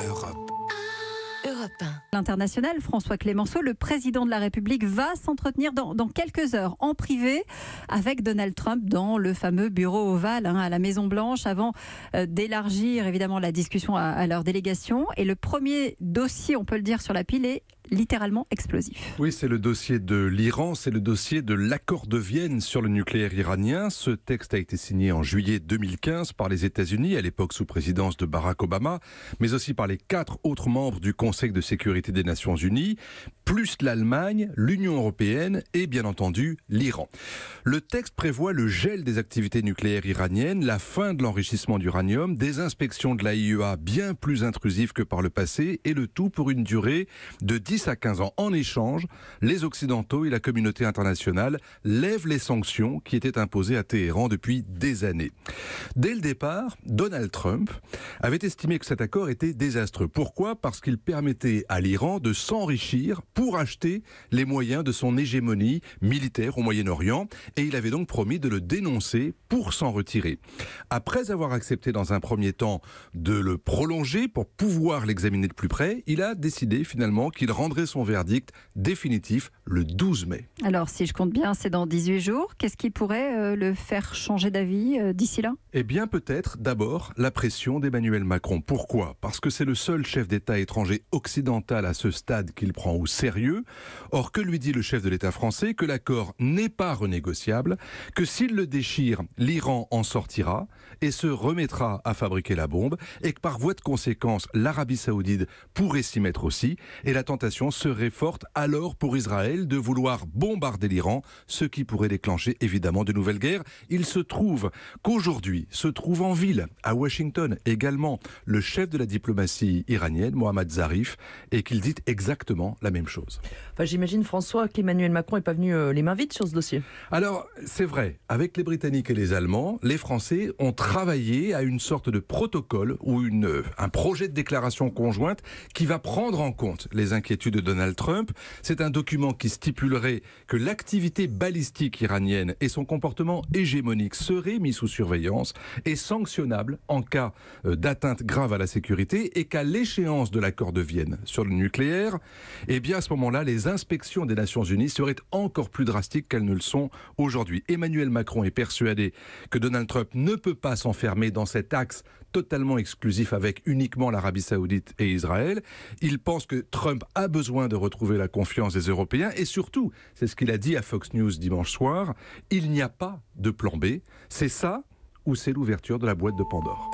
Europe. L'international, François Clémenceau, le président de la République, va s'entretenir dans, quelques heures en privé avec Donald Trump dans le fameux bureau ovale hein, à la Maison-Blanche avant euh, d'élargir évidemment la discussion à, à leur délégation. Et le premier dossier, on peut le dire, sur la pile est littéralement explosif. Oui, c'est le dossier de l'Iran, c'est le dossier de l'accord de Vienne sur le nucléaire iranien. Ce texte a été signé en juillet 2015 par les États-Unis, à l'époque sous présidence de Barack Obama, mais aussi par les quatre autres membres du Conseil de sécurité des Nations Unies plus l'Allemagne, l'Union européenne et bien entendu l'Iran. Le texte prévoit le gel des activités nucléaires iraniennes, la fin de l'enrichissement d'uranium, des inspections de l'AIEA bien plus intrusives que par le passé et le tout pour une durée de 10 à 15 ans. En échange, les Occidentaux et la communauté internationale lèvent les sanctions qui étaient imposées à Téhéran depuis des années. Dès le départ, Donald Trump avait estimé que cet accord était désastreux. Pourquoi Parce qu'il permettait à l'Iran de s'enrichir pour acheter les moyens de son hégémonie militaire au Moyen-Orient et il avait donc promis de le dénoncer pour s'en retirer. Après avoir accepté dans un premier temps de le prolonger pour pouvoir l'examiner de plus près, il a décidé finalement qu'il rendrait son verdict définitif le 12 mai. Alors si je compte bien, c'est dans 18 jours. Qu'est-ce qui pourrait euh, le faire changer d'avis euh, d'ici là Eh bien peut-être d'abord la pression d'Emmanuel Macron. Pourquoi Parce que c'est le seul chef d'État étranger occidental à ce stade qu'il prend au Or, que lui dit le chef de l'État français Que l'accord n'est pas renégociable, que s'il le déchire, l'Iran en sortira et se remettra à fabriquer la bombe, et que par voie de conséquence, l'Arabie saoudite pourrait s'y mettre aussi, et la tentation serait forte alors pour Israël de vouloir bombarder l'Iran, ce qui pourrait déclencher évidemment de nouvelles guerres. Il se trouve qu'aujourd'hui se trouve en ville, à Washington également, le chef de la diplomatie iranienne, Mohamed Zarif, et qu'il dit exactement la même chose. Enfin, J'imagine, François, qu'Emmanuel Macron n'est pas venu euh, les mains vides sur ce dossier. Alors, c'est vrai, avec les Britanniques et les Allemands, les Français ont travaillé à une sorte de protocole ou une, euh, un projet de déclaration conjointe qui va prendre en compte les inquiétudes de Donald Trump. C'est un document qui stipulerait que l'activité balistique iranienne et son comportement hégémonique seraient mis sous surveillance et sanctionnables en cas euh, d'atteinte grave à la sécurité et qu'à l'échéance de l'accord de Vienne sur le nucléaire, eh bien à ce moment-là, les inspections des Nations Unies seraient encore plus drastiques qu'elles ne le sont aujourd'hui. Emmanuel Macron est persuadé que Donald Trump ne peut pas s'enfermer dans cet axe totalement exclusif avec uniquement l'Arabie saoudite et Israël. Il pense que Trump a besoin de retrouver la confiance des Européens et surtout, c'est ce qu'il a dit à Fox News dimanche soir, il n'y a pas de plan B. C'est ça ou c'est l'ouverture de la boîte de Pandore.